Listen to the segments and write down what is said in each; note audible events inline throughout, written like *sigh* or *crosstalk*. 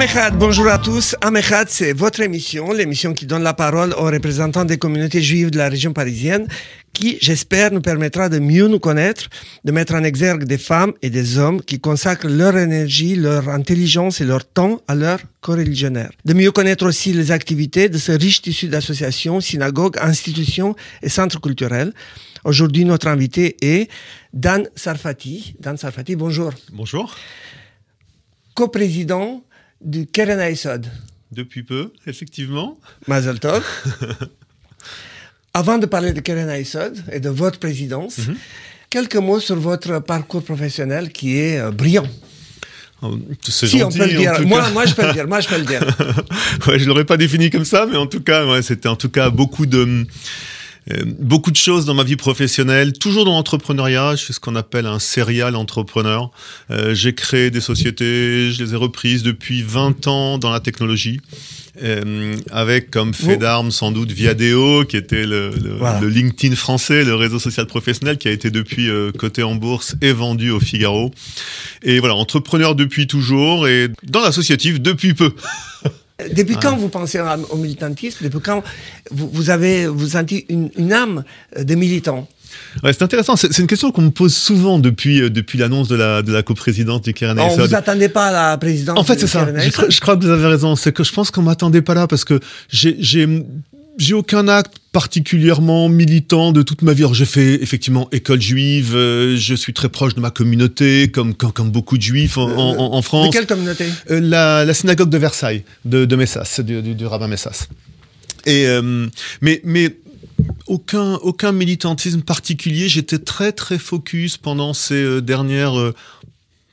Amechad, bonjour à tous. Amechad, c'est votre émission, l'émission qui donne la parole aux représentants des communautés juives de la région parisienne, qui, j'espère, nous permettra de mieux nous connaître, de mettre en exergue des femmes et des hommes qui consacrent leur énergie, leur intelligence et leur temps à leur corps religionnaire. De mieux connaître aussi les activités de ce riche tissu d'associations, synagogues, institutions et centres culturels. Aujourd'hui, notre invité est Dan Sarfati. Dan Sarfati, bonjour. Bonjour. Co-président du Keren Depuis peu, effectivement. Mazel Avant de parler de Keren et de votre présidence, mhm. quelques mots sur votre parcours professionnel qui est euh, brillant. Oh, si, on peut le dire. Moi, moi, je peux le dire. Moi, je peux dire. *laughs* je l'aurais pas défini comme ça, mais en tout cas, c'était en tout cas beaucoup de euh, beaucoup de choses dans ma vie professionnelle, toujours dans l'entrepreneuriat. Je suis ce qu'on appelle un serial entrepreneur. Euh, j'ai créé des sociétés, je les ai reprises depuis 20 ans dans la technologie. Euh, avec comme fait d'armes sans doute Viadeo, qui était le, LinkedIn français, le réseau social professionnel, qui a été depuis coté en bourse et vendu au Figaro. Et voilà, entrepreneur depuis toujours et dans l'associatif depuis peu. *laughs* Depuis ah. quand vous pensez au militantisme Depuis quand vous, avez vous senti une, âme euh, de militant c'est intéressant. C'est une question qu'on me pose souvent depuis, euh, depuis l'annonce de la, de la coprésidente du Keren On ne vous attendait pas à la présidence En fait, c'est ça. Je, crois que vous avez raison. C'est que je pense qu'on ne m'attendait pas là parce que j'ai j'ai aucun acte particulièrement militant de toute ma vie. j'ai fait effectivement école juive, euh, je suis très proche de ma communauté, comme, comme, beaucoup de juifs en, en, France. De quelle communauté euh, la, la, synagogue de Versailles, de, de Messas, du, du, du, rabbin Messas. Et, euh, mais, mais aucun, aucun militantisme particulier. J'étais très très focus pendant ces dernières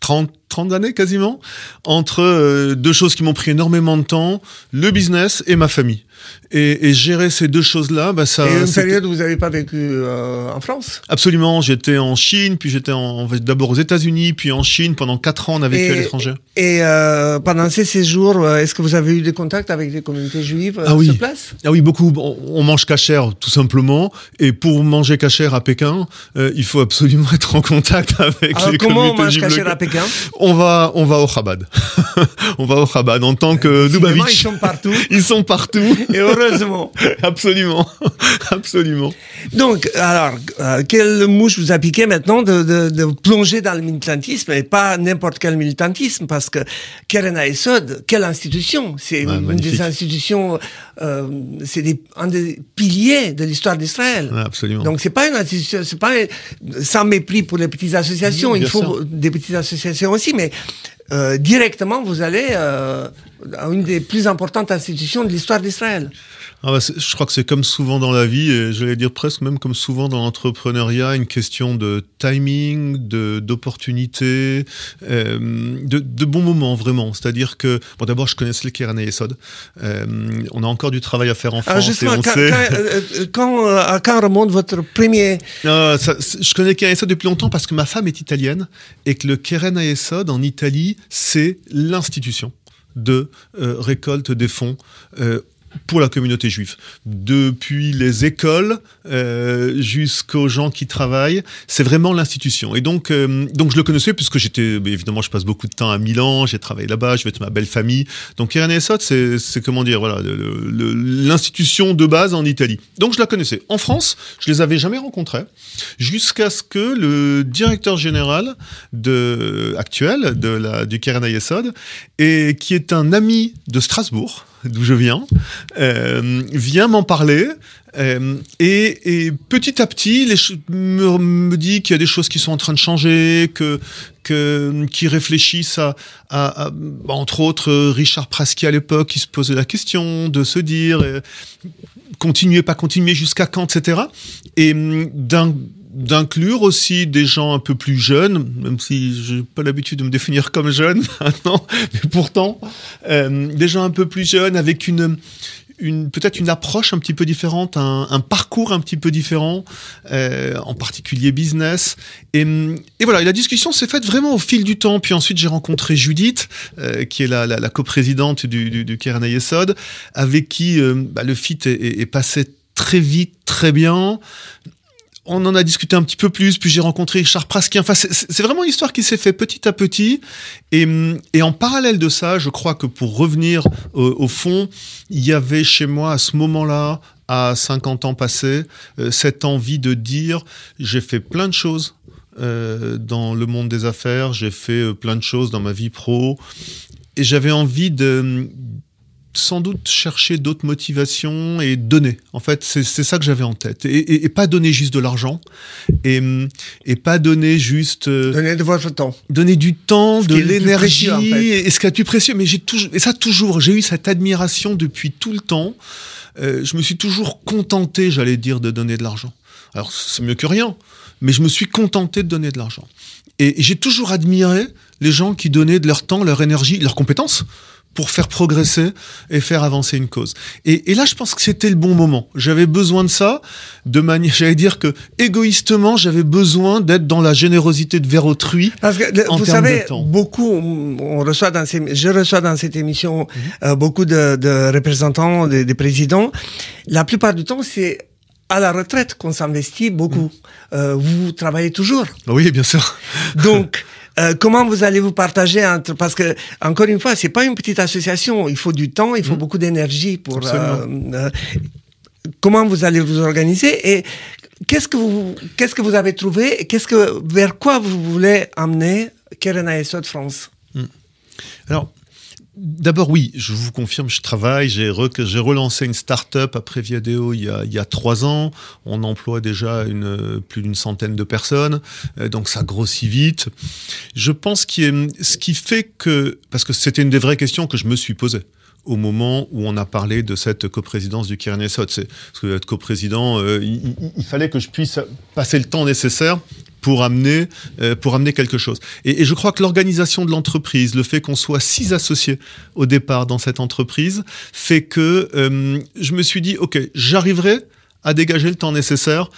30, 30 années quasiment, entre euh, deux choses qui m'ont pris énormément de temps, le business et ma famille. Et, et gérer ces deux choses-là, bah, ça... Et une période où vous n'avez pas vécu euh, en France Absolument, j'étais en Chine, puis j'étais en, d'abord aux États-Unis, puis en Chine, pendant 4 ans on a vécu à l'étranger. Et euh, pendant ces séjours, est-ce que vous avez eu des contacts avec les communautés juives ah oui. sur place Ah oui, beaucoup. On, mange cachère, tout simplement, et pour manger cachère à Pékin, il faut absolument *laughs* être en contact avec ah, les communautés juives. comment on mange cachère à Pékin on va, on va au Chabad. *laughs* on va au Chabad en tant que Dubavitch Ils sont partout. *laughs* ils sont partout. *laughs* Et heureusement. absolument, absolument. Donc, alors, euh, quelle mouche vous a maintenant de, plonger dans le militantisme et pas n'importe quel militantisme parce que Keren Aesod, quelle institution C'est une des institutions, euh, c'est un des piliers de l'histoire d'Israël. absolument. Donc, c'est pas une institution, c'est pas sans mépris pour les petites associations. il faut des petites associations aussi mais euh, directement, vous allez euh, à une des plus importantes institutions de l'histoire d'Israël. Ah bah, je crois que c'est comme souvent dans la vie, et j'allais dire presque même comme souvent dans l'entrepreneuriat, une question de timing, d'opportunité, de, euh, de, de, bons moments vraiment. C'est-à-dire que, bon, d'abord, je connais le Kerena et euh, on a encore du travail à faire en ah, France. et on quand, sait... quand, euh, euh, à quand remonte votre premier. Ah, je connais le et depuis longtemps parce que ma femme est italienne et que le Kerena et en Italie, c'est l'institution de récolte des fonds pour la communauté juive. Depuis les écoles euh, jusqu'aux gens qui travaillent, c'est vraiment l'institution. Et donc, euh, donc je le connaissais puisque j'étais, bah, évidemment, je passe beaucoup de temps à Milan, j'ai travaillé là-bas, je vais être ma belle famille. Donc Irenesot, c'est comment dire, voilà, l'institution de base en Italie. Donc je la connaissais. En France, je les avais jamais rencontrés jusqu'à ce que le directeur général actuel de la, du et qui est un ami de Strasbourg, d'où je viens, euh, vient m'en parler. Euh, et, petit à petit, il me, me, dit qu'il y a des choses qui sont en train de changer, que, que qui réfléchissent à, entre autres, Richard Prasky à l'époque, qui se posait la question de se dire euh, continuer, pas continuer, jusqu'à quand, etc. Et d'un d'inclure aussi des gens un peu plus jeunes, même si j'ai pas l'habitude de me définir comme jeune *laughs* maintenant, mais pourtant, euh, des gens un peu plus jeunes avec une, une peut-être une approche un petit peu différente, un, un parcours un petit peu différent, euh, en particulier business. Et, et voilà, la discussion s'est faite vraiment au fil du temps. Puis ensuite, j'ai rencontré Judith, euh, qui est la, la, la coprésidente du, du, du avec qui euh, bah, le fit est, est passé très vite, très bien on en a discuté un petit peu plus, puis j'ai rencontré Richard Praskin. Enfin, c'est vraiment une histoire qui s'est fait petit à petit. Et, en parallèle de ça, je crois que pour revenir euh, au fond, il y avait chez moi à ce moment-là, à 50 ans passés, euh, cette envie de dire j'ai fait plein de choses euh, dans le monde des affaires, j'ai fait plein de choses dans ma vie pro. Et j'avais envie de, sans doute chercher d'autres motivations et donner. En fait, c'est ça que j'avais en tête. Et, pas donner juste de l'argent. Et, et pas donner juste. Euh, donner de votre temps. Donner du temps, de l'énergie. Et ce qui y a plus précieux. Mais j'ai toujours. Et ça, toujours. J'ai eu cette admiration depuis tout le temps. Euh, je me suis toujours contenté, j'allais dire, de donner de l'argent. Alors, c'est mieux que rien. Mais je me suis contenté de donner de l'argent. Et j'ai toujours admiré les gens qui donnaient de leur temps, leur énergie, leurs compétences pour faire progresser et faire avancer une cause. Et, et là, je pense que c'était le bon moment. J'avais besoin de ça, de manière, *laughs* j'allais dire que égoïstement, j'avais besoin d'être dans la générosité de vers autrui. Parce que vous savez, beaucoup, on reçoit dans ces, je reçois dans cette émission mhm. euh, beaucoup de, de représentants, des de présidents. La plupart du temps, c'est à la retraite qu'on s'investit beaucoup. Mhm. Euh, vous travaillez toujours. Oui, bien sûr. Donc, *laughs* Euh, comment vous allez vous partager entre parce que encore une fois, c'est pas une petite association. Il faut du temps, il faut hmm. beaucoup d'énergie pour. Euh, euh, comment vous allez vous organiser et qu'est-ce que vous qu'est-ce que vous avez trouvé Qu'est-ce que vers quoi vous voulez amener Kerena et de France hmm. Alors. D'abord, oui, je vous confirme, je travaille. J'ai relancé une start-up après Viadeo il y, a, trois ans. On emploie déjà plus d'une centaine de personnes. Euh, donc, ça grossit vite. Je pense que ce qui fait que. Parce que c'était une des vraies questions que je me suis posée au moment où on a parlé de cette coprésidence du C'est Parce que être coprésident, euh, il, fallait que je puisse passer le temps nécessaire pour amener, euh, pour amener quelque chose. Et, je crois que l'organisation de l'entreprise, le fait qu'on soit six associés au départ dans cette entreprise, fait que euh, je me suis dit, OK, j'arriverai à dégager le temps nécessaire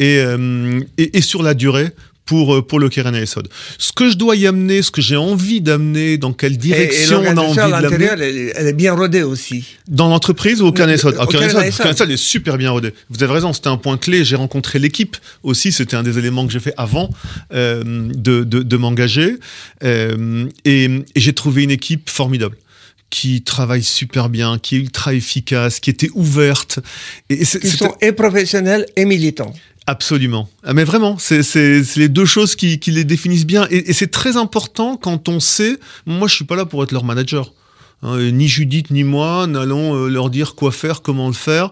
et, euh, sur la durée pour, euh, pour le Keren Ce que je dois y amener, ce que j'ai envie d'amener, dans quelle direction on a envie de Elle, elle est bien rodée aussi. Dans l'entreprise ou au Keren Sod Au elle est super bien rodée. Vous avez raison, c'était un point clé. J'ai rencontré l'équipe aussi. C'était un des éléments que j'ai fait avant euh, de, de, m'engager. Euh, et j'ai trouvé une équipe formidable qui travaille super bien, qui est ultra efficace, qui était ouverte. Et Ils sont et professionnels et militants. Absolument. Ah, mais vraiment, c'est les deux choses qui, les définissent bien. Et, c'est très important quand on sait, moi je suis pas là pour être leur manager. Hein, ni Judith ni moi n'allons euh, leur dire quoi faire, comment le faire.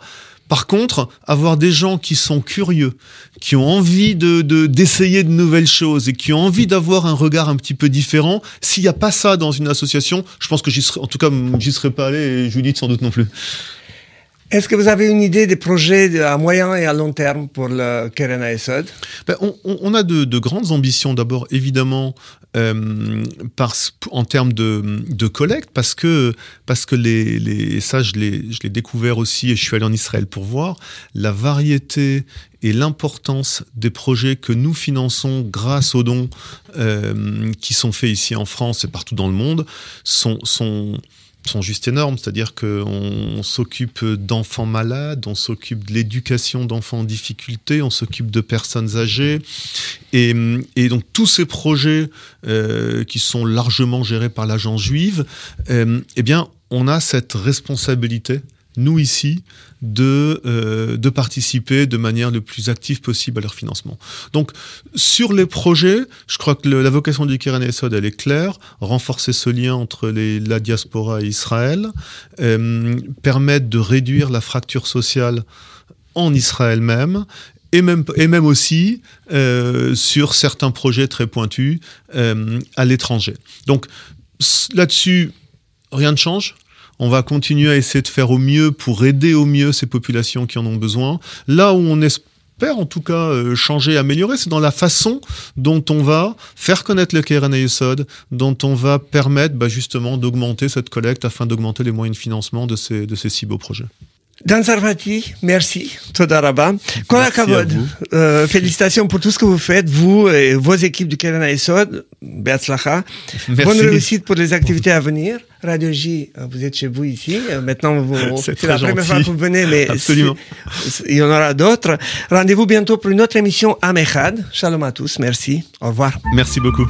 Par contre, avoir des gens qui sont curieux, qui ont envie de d'essayer de, nouvelles choses et qui ont envie d'avoir un regard un petit peu différent, s'il n'y a pas ça dans une association, je pense que j'y en tout cas, j'y serais pas allé et Judith sans doute non plus. Est-ce que vous avez une idée des projets à moyen et à long terme pour le Keren Sud ben, on, a de, grandes ambitions. D'abord, évidemment, euh, parce, en termes de, collecte, parce que, parce que les, les ça, je l'ai découvert aussi et je suis allé en Israël pour voir la variété et l'importance des projets que nous finançons grâce aux dons euh, qui sont faits ici en France et partout dans le monde sont, sont sont juste énormes, c'est-à-dire qu'on s'occupe d'enfants malades, on s'occupe de l'éducation d'enfants en difficulté, on s'occupe de personnes âgées. Et, donc tous ces projets euh, qui sont largement gérés par l'agence juive, euh, eh bien, on a cette responsabilité nous ici, de, euh, de participer de manière le plus active possible à leur financement. Donc, sur les projets, je crois que la vocation du Kiran Esod, elle est claire, renforcer ce lien entre la diaspora et Israël, euh, permettre de réduire la fracture sociale en Israël même, et même, et même aussi euh, sur certains projets très pointus à l'étranger. Donc, là-dessus, rien ne change. On va continuer à essayer de faire au mieux pour aider au mieux ces populations qui en ont besoin. Là où on espère en tout cas euh, changer, améliorer, c'est dans la façon dont on va faire connaître le eusod dont on va permettre bah, justement d'augmenter cette collecte afin d'augmenter les moyens de financement de ces, de ces si beaux projets. Dan merci, Todaraba. Kola euh, félicitations pour tout ce que vous faites, vous et vos équipes du Kerana Esod, Beatzlacha. Bonne réussite pour les activités à venir. Radio J, euh, vous êtes chez vous ici. Euh, maintenant, *laughs* c'est la première fois que vous venez, mais il y en aura d'autres. Rendez-vous bientôt pour une autre émission Mechad. Shalom à tous, merci, au revoir. Merci beaucoup.